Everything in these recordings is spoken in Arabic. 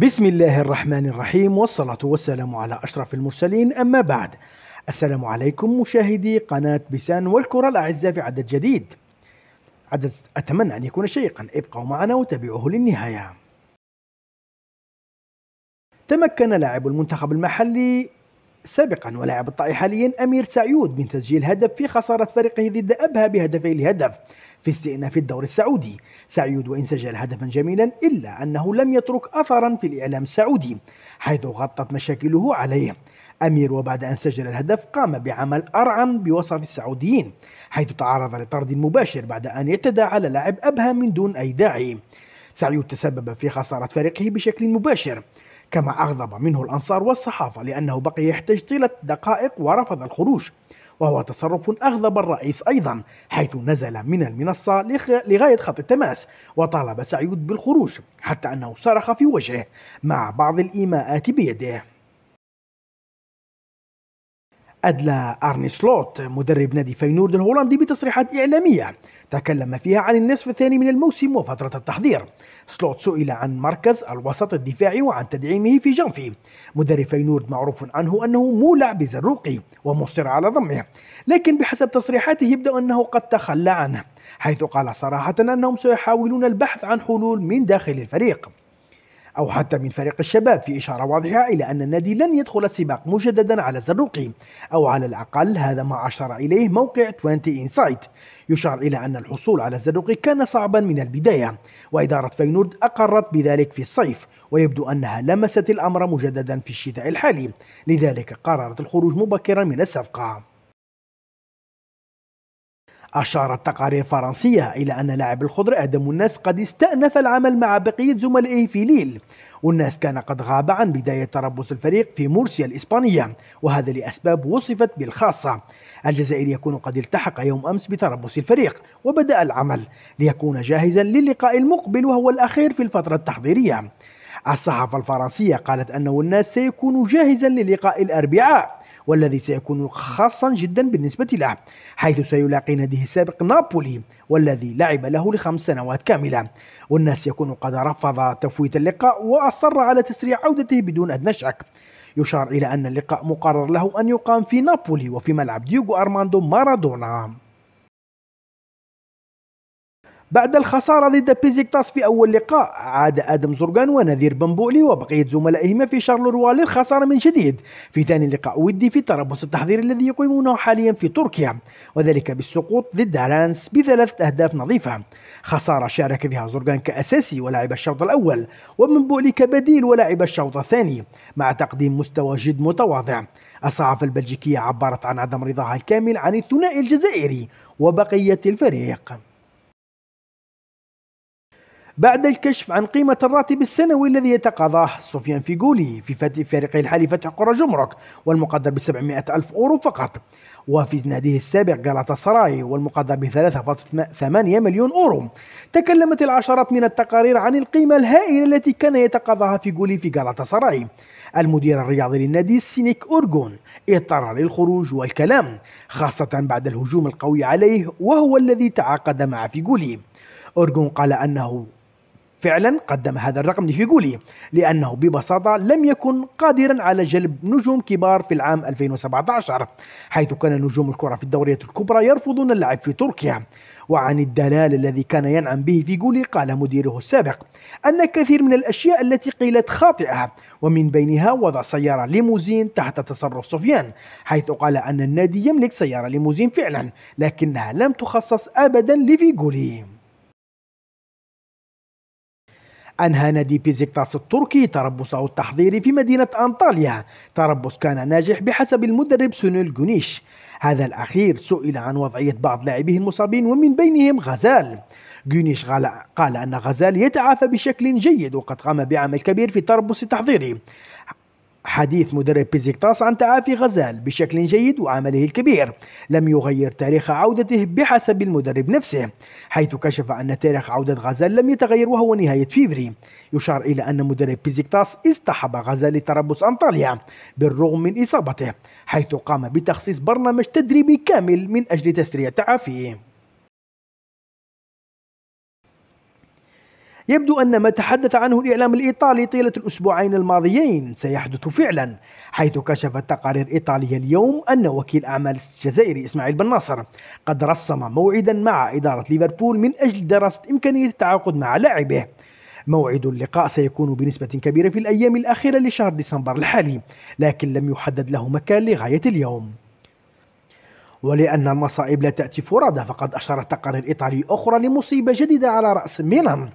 بسم الله الرحمن الرحيم والصلاة والسلام على أشرف المرسلين أما بعد السلام عليكم مشاهدي قناة بسان والكرة الأعزاء في عدد جديد عدد أتمنى أن يكون شيقا ابقوا معنا وتابعوه للنهاية تمكن لاعب المنتخب المحلي سابقا ولاعب الطائي حاليا أمير سعيود من تسجيل هدف في خسارة فريقه ضد أبها بهدفين لهدف في استئناف الدوري السعودي سعيود وإن سجل هدفا جميلا إلا أنه لم يترك أثرا في الإعلام السعودي حيث غطت مشاكله عليه أمير وبعد أن سجل الهدف قام بعمل أرعن بوصف السعوديين حيث تعرض لطرد مباشر بعد أن اعتدى على لاعب أبها من دون أي داعي سعيود تسبب في خسارة فريقه بشكل مباشر كما أغضب منه الأنصار والصحافة لأنه بقي يحتج طيلة دقائق ورفض الخروج وهو تصرف أغضب الرئيس أيضا حيث نزل من المنصة لغاية خط التماس وطالب سعيد بالخروج حتى أنه صرخ في وجهه مع بعض الإيماءات بيده أدلى أرني سلوت مدرب نادي فينورد الهولندي بتصريحات إعلامية تكلم فيها عن النصف الثاني من الموسم وفترة التحضير سلوت سئل عن مركز الوسط الدفاعي وعن تدعيمه في جانفي مدرب فينورد معروف عنه أنه مولع بزروقي ومصر على ضمه لكن بحسب تصريحاته يبدو أنه قد تخلى عنه حيث قال صراحة أنهم سيحاولون البحث عن حلول من داخل الفريق أو حتى من فريق الشباب في إشارة واضحة إلى أن النادي لن يدخل السباق مجددا على زروقي أو على الأقل هذا ما أشار إليه موقع 20 إنسايت يشار إلى أن الحصول على الزروقي كان صعبا من البداية وإدارة فينورد أقرت بذلك في الصيف ويبدو أنها لمست الأمر مجددا في الشتاء الحالي لذلك قررت الخروج مبكرا من الصفقة أشارت تقارير فرنسية إلى أن لاعب الخضر آدم الناس قد استأنف العمل مع بقية زملائه في ليل والناس كان قد غاب عن بداية تربص الفريق في مورسيا الإسبانية وهذا لأسباب وصفت بالخاصة الجزائري يكون قد التحق يوم أمس بتربص الفريق وبدأ العمل ليكون جاهزا للقاء المقبل وهو الأخير في الفترة التحضيرية الصحافة الفرنسية قالت أنه الناس سيكون جاهزا للقاء الأربعاء والذي سيكون خاصا جدا بالنسبة له حيث سيلاقي ناديه السابق نابولي والذي لعب له لخمس سنوات كاملة والناس يكون قد رفض تفويت اللقاء وأصر على تسريع عودته بدون أدنى شك يشار إلى أن اللقاء مقرر له أن يقام في نابولي وفي ملعب ديوغو أرماندو مارادونا بعد الخسارة ضد بيزيكتاس في أول لقاء عاد آدم زرقان ونذير بنبولي وبقية زملائهما في شارلوروا للخسارة من جديد في ثاني لقاء ودي في تربص التحضير الذي يقيمونه حاليا في تركيا وذلك بالسقوط ضد رانس بثلاثة أهداف نظيفة خسارة شارك فيها زرقان كأساسي ولعب الشوط الأول ومنبولي كبديل ولعب الشوط الثاني مع تقديم مستوى جد متواضع الصحافة البلجيكية عبرت عن عدم رضاها الكامل عن الثنائي الجزائري وبقية الفريق بعد الكشف عن قيمة الراتب السنوي الذي يتقاضاه سفيان فيغولي في فريقه الحالي فتح قرى جمرك والمقدر ب 700 ألف أورو فقط وفي ناديه السابق جالاتا سراي والمقدر ب 3.8 مليون أورو تكلمت العشرات من التقارير عن القيمة الهائلة التي كان يتقاضاها في في جالاتا سراي المدير الرياضي للنادي سينيك أورغون اضطر للخروج والكلام خاصة بعد الهجوم القوي عليه وهو الذي تعاقد مع فيجولي أورغون قال أنه فعلا قدم هذا الرقم لفيغولي لأنه ببساطة لم يكن قادرا على جلب نجوم كبار في العام 2017 حيث كان نجوم الكرة في الدورية الكبرى يرفضون اللعب في تركيا وعن الدلال الذي كان ينعم به فيغولي قال مديره السابق أن كثير من الأشياء التي قيلت خاطئة ومن بينها وضع سيارة ليموزين تحت تصرف سفيان حيث قال أن النادي يملك سيارة ليموزين فعلا لكنها لم تخصص أبدا لفيغولي أنهى نادي بيزيكتاس التركي تربصه التحضيري في مدينة أنطاليا تربص كان ناجح بحسب المدرب سونيل جونيش هذا الأخير سئل عن وضعية بعض لاعبيه المصابين ومن بينهم غزال جونيش قال أن غزال يتعافى بشكل جيد وقد قام بعمل كبير في تربص التحضيري حديث مدرب بيزيكتاس عن تعافي غزال بشكل جيد وعمله الكبير لم يغير تاريخ عودته بحسب المدرب نفسه حيث كشف أن تاريخ عودة غزال لم يتغير وهو نهاية فيفري يشار إلى أن مدرب بيزيكتاس اصطحب غزال لتربص أنطاليا بالرغم من إصابته حيث قام بتخصيص برنامج تدريبي كامل من أجل تسريع تعافيه يبدو أن ما تحدث عنه الإعلام الإيطالي طيلة الأسبوعين الماضيين سيحدث فعلا حيث كشفت تقارير إيطالية اليوم أن وكيل أعمال الجزائري إسماعيل بن ناصر قد رسم موعدا مع إدارة ليفربول من أجل دراسة إمكانية التعاقد مع لاعبه موعد اللقاء سيكون بنسبة كبيرة في الأيام الأخيرة لشهر ديسمبر الحالي لكن لم يحدد له مكان لغاية اليوم ولأن المصائب لا تأتي فرادى فقد أشرت تقارير إيطالية أخرى لمصيبة جديدة على رأس ميلان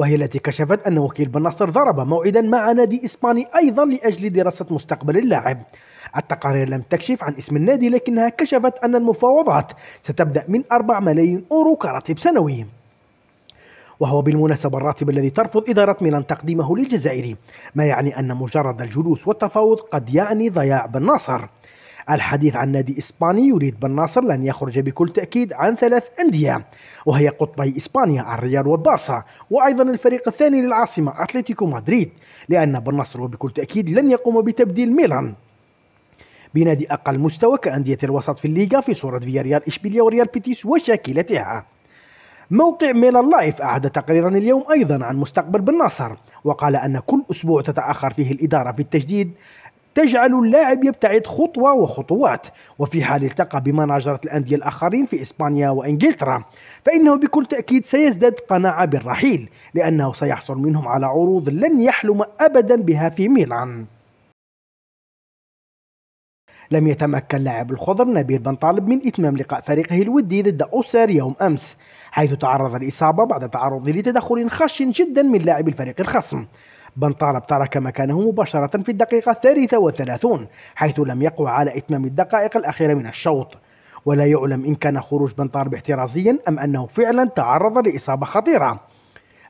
وهي التي كشفت أن وكيل بن نصر ضرب موعدا مع نادي إسباني أيضا لأجل دراسة مستقبل اللاعب التقارير لم تكشف عن اسم النادي لكنها كشفت أن المفاوضات ستبدأ من 4 ملايين أورو كراتب سنوي وهو بالمناسبة الراتب الذي ترفض إدارة ميلان تقديمه للجزائري ما يعني أن مجرد الجلوس والتفاوض قد يعني ضياع بن نصر الحديث عن نادي إسباني يريد بن ناصر لن يخرج بكل تأكيد عن ثلاث أندية وهي قطبي إسبانيا الريال والبارسا وأيضا الفريق الثاني للعاصمة أتلتيكو مدريد لأن بن ناصر وبكل تأكيد لن يقوم بتبديل ميلان بنادي أقل مستوى كأندية الوسط في الليغا في صورة فياريال إشبيليا وريال بيتيس وشاكلتها موقع ميلان لايف أعاد تقريرا اليوم أيضا عن مستقبل بن ناصر وقال أن كل أسبوع تتأخر فيه الإدارة في التجديد تجعل اللاعب يبتعد خطوة وخطوات وفي حال التقى بمناجرة الأندية الآخرين في إسبانيا وإنجلترا فإنه بكل تأكيد سيزداد قناعة بالرحيل لأنه سيحصل منهم على عروض لن يحلم أبدا بها في ميلان لم يتمكن لاعب الخضر نبيل بن طالب من إتمام لقاء فريقه الودي ضد أوسر يوم أمس حيث تعرض الإصابة بعد تعرضه لتدخل خاش جدا من لاعب الفريق الخصم بن طالب ترك مكانه مباشرة في الدقيقة الثالثة والثلاثون حيث لم يقوى على إتمام الدقائق الأخيرة من الشوط ولا يعلم إن كان خروج بن طالب احترازيا أم أنه فعلا تعرض لإصابة خطيرة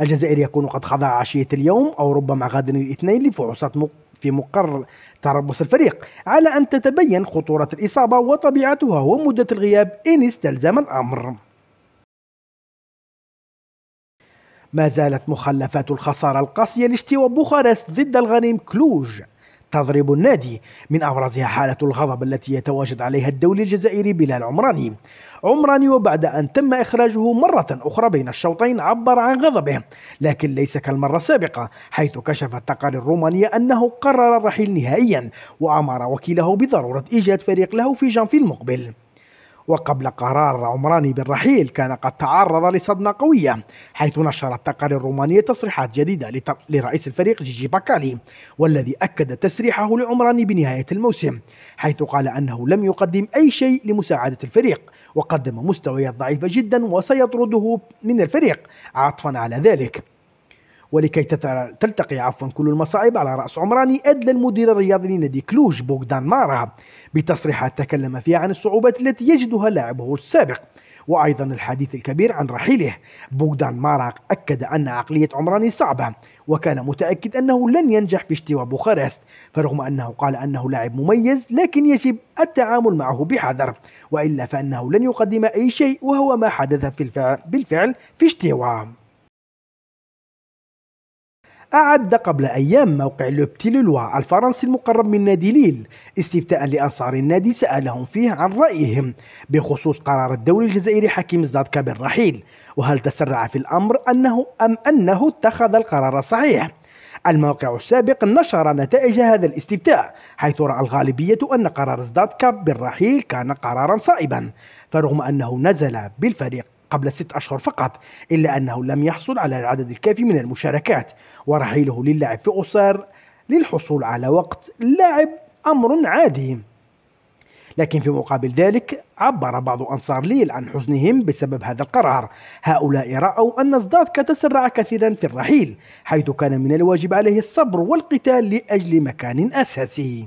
الجزائر يكون قد خضع عشية اليوم أو ربما غدا الاثنين لفحوصات في مقر تربص الفريق على أن تتبين خطورة الإصابة وطبيعتها ومدة الغياب إن استلزم الأمر ما زالت مخلفات الخسارة القاسية لاستوى بوخارست ضد الغريم كلوج تضرب النادي من أبرزها حالة الغضب التي يتواجد عليها الدولي الجزائري بلال عمراني عمراني وبعد أن تم إخراجه مرة أخرى بين الشوطين عبر عن غضبه لكن ليس كالمرة السابقة حيث كشفت تقارير رومانية أنه قرر الرحيل نهائيا وأمر وكيله بضرورة إيجاد فريق له في جانفي المقبل وقبل قرار عمراني بالرحيل كان قد تعرض لصدمة قوية حيث نشرت تقارير رومانية تصريحات جديدة لرئيس الفريق جيجي باكالي والذي أكد تسريحه لعمراني بنهاية الموسم حيث قال أنه لم يقدم أي شيء لمساعدة الفريق وقدم مستويات ضعيفة جدا وسيطرده من الفريق عطفا على ذلك ولكي تلتقي عفوا كل المصاعب على رأس عمراني أدلى المدير الرياضي لنادي كلوج بوغدان مارا بتصريحات تكلم فيها عن الصعوبات التي يجدها لاعبه السابق وأيضا الحديث الكبير عن رحيله بوغدان مارا أكد أن عقلية عمراني صعبة وكان متأكد أنه لن ينجح في اجتواء بوخارست فرغم أنه قال أنه لاعب مميز لكن يجب التعامل معه بحذر وإلا فأنه لن يقدم أي شيء وهو ما حدث في الفعل بالفعل في اجتواء أعد قبل أيام موقع لوبتيلولوا الفرنسي المقرب من نادي ليل استفتاء لأنصار النادي سألهم فيه عن رأيهم بخصوص قرار الدوري الجزائري حكيم زدادكا بالرحيل وهل تسرع في الأمر أنه أم أنه اتخذ القرار الصحيح الموقع السابق نشر نتائج هذا الاستفتاء حيث رأى الغالبية أن قرار زدادكا بالرحيل كان قرارا صائبا فرغم أنه نزل بالفريق قبل ست أشهر فقط إلا أنه لم يحصل على العدد الكافي من المشاركات ورحيله للعب في أسر للحصول على وقت لعب أمر عادي لكن في مقابل ذلك عبر بعض أنصار ليل عن حزنهم بسبب هذا القرار هؤلاء رأوا أن زدادكا تسرع كثيرا في الرحيل حيث كان من الواجب عليه الصبر والقتال لأجل مكان أساسي